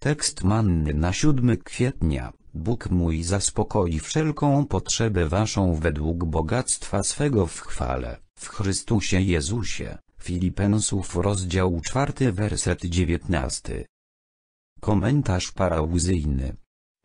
Tekst manny na 7 kwietnia. Bóg mój zaspokoi wszelką potrzebę waszą według bogactwa swego w chwale, w Chrystusie Jezusie. Filipensów rozdział 4 werset 19. Komentarz parałzyjny.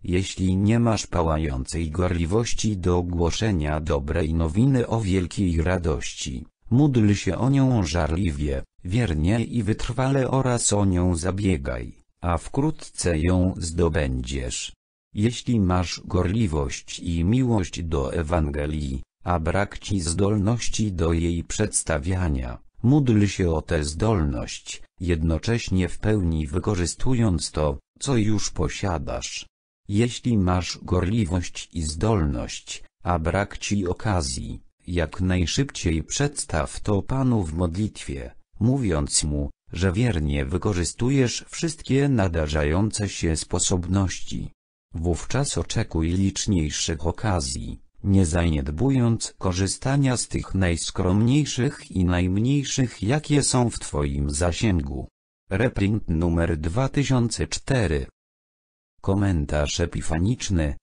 Jeśli nie masz pałającej gorliwości do ogłoszenia dobrej nowiny o wielkiej radości, módl się o nią żarliwie, wiernie i wytrwale oraz o nią zabiegaj a wkrótce ją zdobędziesz. Jeśli masz gorliwość i miłość do Ewangelii, a brak ci zdolności do jej przedstawiania, módl się o tę zdolność, jednocześnie w pełni wykorzystując to, co już posiadasz. Jeśli masz gorliwość i zdolność, a brak ci okazji, jak najszybciej przedstaw to Panu w modlitwie, mówiąc Mu, że wiernie wykorzystujesz wszystkie nadarzające się sposobności. Wówczas oczekuj liczniejszych okazji, nie zaniedbując korzystania z tych najskromniejszych i najmniejszych jakie są w Twoim zasięgu. Reprint numer 2004 Komentarz epifaniczny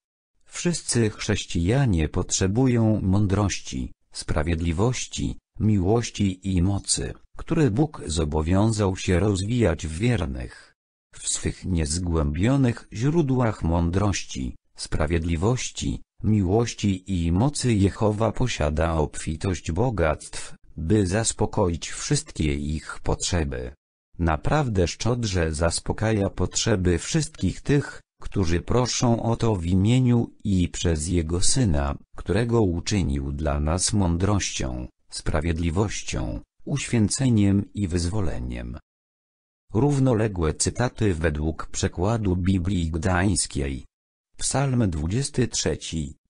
Wszyscy chrześcijanie potrzebują mądrości, sprawiedliwości, miłości i mocy które Bóg zobowiązał się rozwijać w wiernych. W swych niezgłębionych źródłach mądrości, sprawiedliwości, miłości i mocy Jehowa posiada obfitość bogactw, by zaspokoić wszystkie ich potrzeby. Naprawdę szczodrze zaspokaja potrzeby wszystkich tych, którzy proszą o to w imieniu i przez Jego Syna, którego uczynił dla nas mądrością, sprawiedliwością, uświęceniem i wyzwoleniem. Równoległe cytaty według przekładu Biblii Gdańskiej. Psalm 23,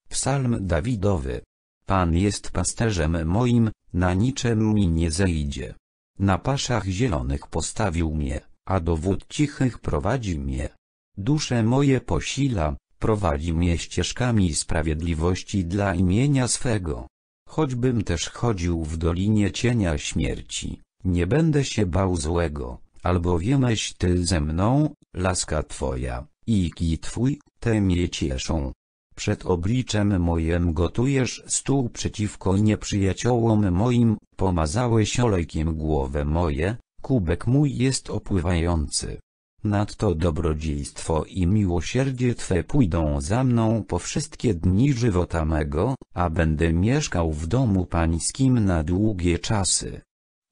Psalm Dawidowy. Pan jest pasterzem moim, na niczem mi nie zejdzie. Na paszach zielonych postawił mnie, a do wód cichych prowadzi mnie. Dusze moje posila, prowadzi mnie ścieżkami sprawiedliwości dla imienia swego. Choćbym też chodził w dolinie cienia śmierci, nie będę się bał złego, albowiemeś ty ze mną, laska twoja, i kij twój, te mnie cieszą. Przed obliczem mojem gotujesz stół przeciwko nieprzyjaciołom moim, pomazałeś olejkiem głowę moje, kubek mój jest opływający. Nadto dobrodziejstwo i miłosierdzie Twe pójdą za mną po wszystkie dni żywota mego, a będę mieszkał w domu pańskim na długie czasy.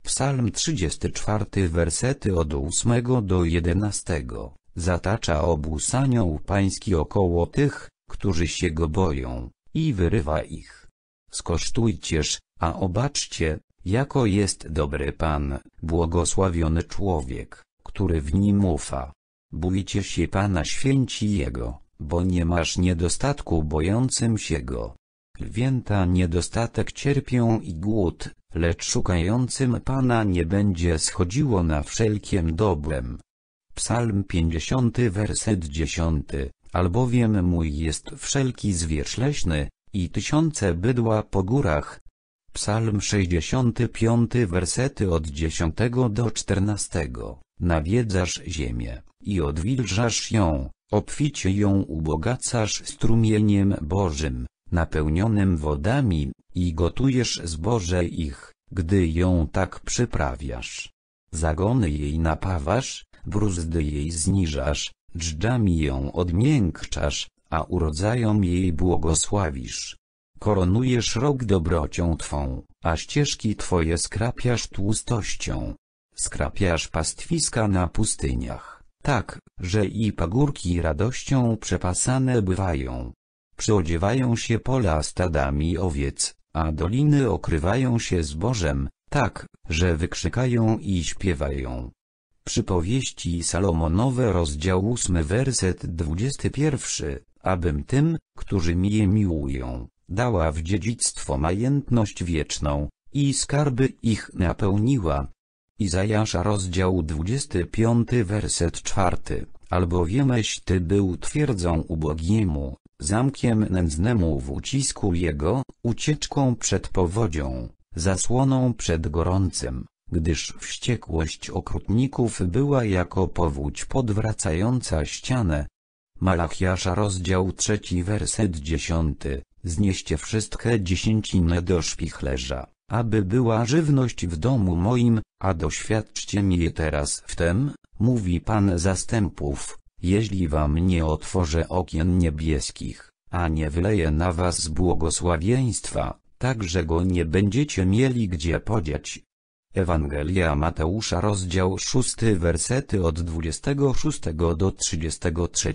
Psalm 34 wersety od 8 do 11 Zatacza obóz anioł pański około tych, którzy się go boją, i wyrywa ich. Skosztujcież, a obaczcie, jako jest dobry Pan, błogosławiony człowiek który w nim ufa. Bójcie się Pana święci Jego, bo nie masz niedostatku bojącym się Go. Lwięta niedostatek cierpią i głód, lecz szukającym Pana nie będzie schodziło na wszelkim dobrem. Psalm 50 werset 10, albowiem mój jest wszelki zwierz leśny, i tysiące bydła po górach. Psalm 65 wersety od 10 do 14 nawiedzasz ziemię i odwilżasz ją, obficie ją ubogacasz strumieniem Bożym, napełnionym wodami, i gotujesz zboże ich, gdy ją tak przyprawiasz. Zagony jej napawasz, bruzdy jej zniżasz, dżdżami ją odmiękczasz, a urodzajom jej błogosławisz. Koronujesz rok dobrocią Twą, a ścieżki Twoje skrapiasz tłustością, skrapiasz pastwiska na pustyniach, tak, że i pagórki radością przepasane bywają. Przyodziewają się pola stadami owiec, a doliny okrywają się zbożem, tak, że wykrzykają i śpiewają. Przypowieści Salomonowe rozdział 8 werset 21, abym tym, którzy je miłują, dała w dziedzictwo majętność wieczną, i skarby ich napełniła. Izajasza rozdział 25 werset 4, albowiemeś Ty był twierdzą ubogiemu, zamkiem nędznemu w ucisku jego, ucieczką przed powodzią, zasłoną przed gorącym, gdyż wściekłość okrutników była jako powódź podwracająca ścianę. Malachiasza rozdział 3 werset 10, znieście wszystkie dziesięciny do szpichlerza aby była żywność w domu moim, a doświadczcie je teraz w tem, mówi Pan zastępów, jeśli wam nie otworzę okien niebieskich, a nie wyleję na was błogosławieństwa, tak że go nie będziecie mieli gdzie podziać. Ewangelia Mateusza rozdział 6 wersety od 26 do 33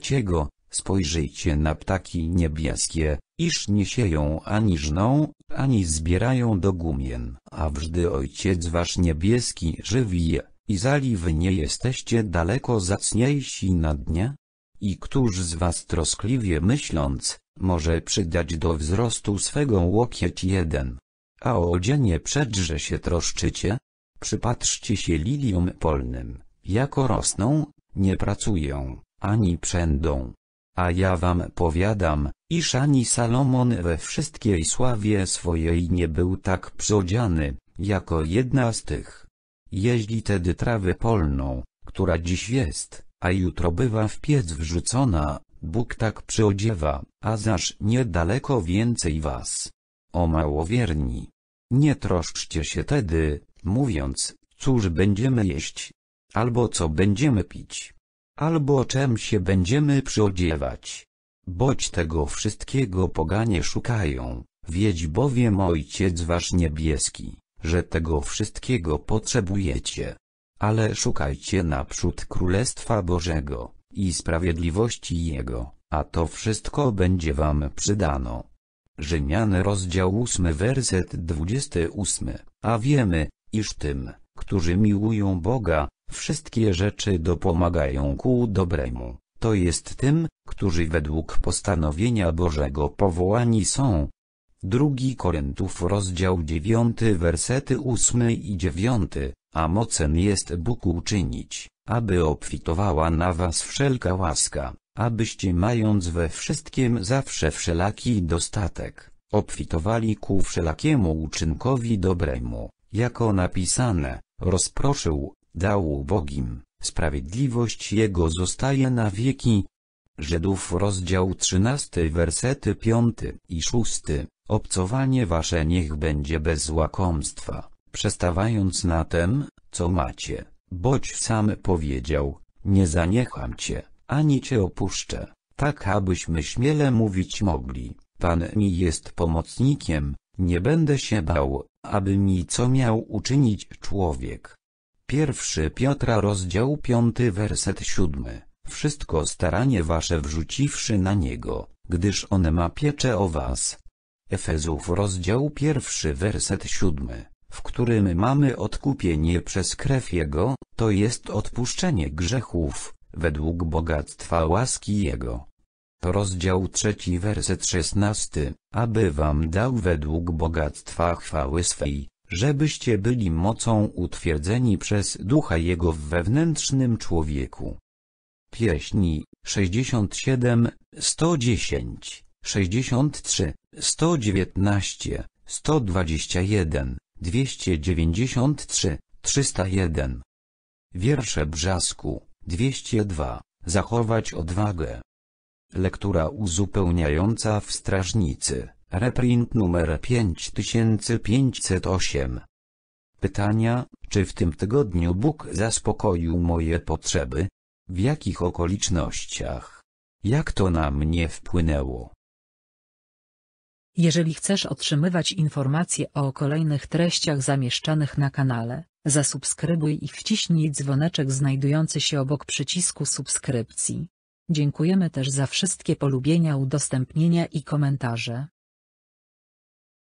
Spojrzyjcie na ptaki niebieskie, iż nie sieją ani żną, ani zbierają do gumien, a wżdy Ojciec Wasz niebieski żywi je, i zali Wy nie jesteście daleko zacniejsi na dnie? I któż z Was troskliwie myśląc, może przydać do wzrostu swego łokieć jeden? A o dzienie przedrze się troszczycie? Przypatrzcie się liliom polnym, jako rosną, nie pracują, ani przędą, a ja wam powiadam, iż ani Salomon we wszystkiej sławie swojej nie był tak przodziany, jako jedna z tych. Jeździ tedy trawę polną, która dziś jest, a jutro bywa w piec wrzucona, Bóg tak przyodziewa, a zaż niedaleko więcej was. O małowierni! Nie troszczcie się tedy, mówiąc, cóż będziemy jeść, albo co będziemy pić Albo czem się będziemy przyodziewać? Bądź tego wszystkiego poganie szukają, wiedź bowiem Ojciec Wasz Niebieski, że tego wszystkiego potrzebujecie. Ale szukajcie naprzód Królestwa Bożego i sprawiedliwości Jego, a to wszystko będzie Wam przydano. Rzymian rozdział 8 werset 28, a wiemy, iż tym, którzy miłują Boga, Wszystkie rzeczy dopomagają ku dobremu, to jest tym, którzy według postanowienia Bożego powołani są. 2 Koryntów rozdział 9 wersety 8 i 9, a mocen jest Bóg uczynić, aby obfitowała na was wszelka łaska, abyście mając we wszystkim zawsze wszelaki dostatek, obfitowali ku wszelakiemu uczynkowi dobremu, jako napisane, rozproszył, dał ubogim, sprawiedliwość Jego zostaje na wieki. Żydów rozdział 13 wersety 5 i 6 Obcowanie wasze niech będzie bez łakomstwa, przestawając na tem, co macie, boć sam powiedział, nie zaniecham cię, ani cię opuszczę, tak abyśmy śmiele mówić mogli, Pan mi jest pomocnikiem, nie będę się bał, aby mi co miał uczynić człowiek. Pierwszy Piotra rozdział 5 werset 7. Wszystko staranie wasze wrzuciwszy na niego, gdyż on ma pieczę o was. Efezów rozdział 1 werset 7, w którym mamy odkupienie przez krew jego, to jest odpuszczenie grzechów, według bogactwa łaski jego. Rozdział 3 werset 16, aby wam dał według bogactwa chwały swej, żebyście byli mocą utwierdzeni przez Ducha Jego w wewnętrznym człowieku. Pieśni 67, 110, 63, 119, 121, 293, 301. Wiersze Brzasku 202 Zachować odwagę. Lektura uzupełniająca w strażnicy Reprint numer 5508. Pytania, czy w tym tygodniu Bóg zaspokoił moje potrzeby? W jakich okolicznościach? Jak to na mnie wpłynęło? Jeżeli chcesz otrzymywać informacje o kolejnych treściach zamieszczanych na kanale, zasubskrybuj i wciśnij dzwoneczek znajdujący się obok przycisku subskrypcji. Dziękujemy też za wszystkie polubienia, udostępnienia i komentarze.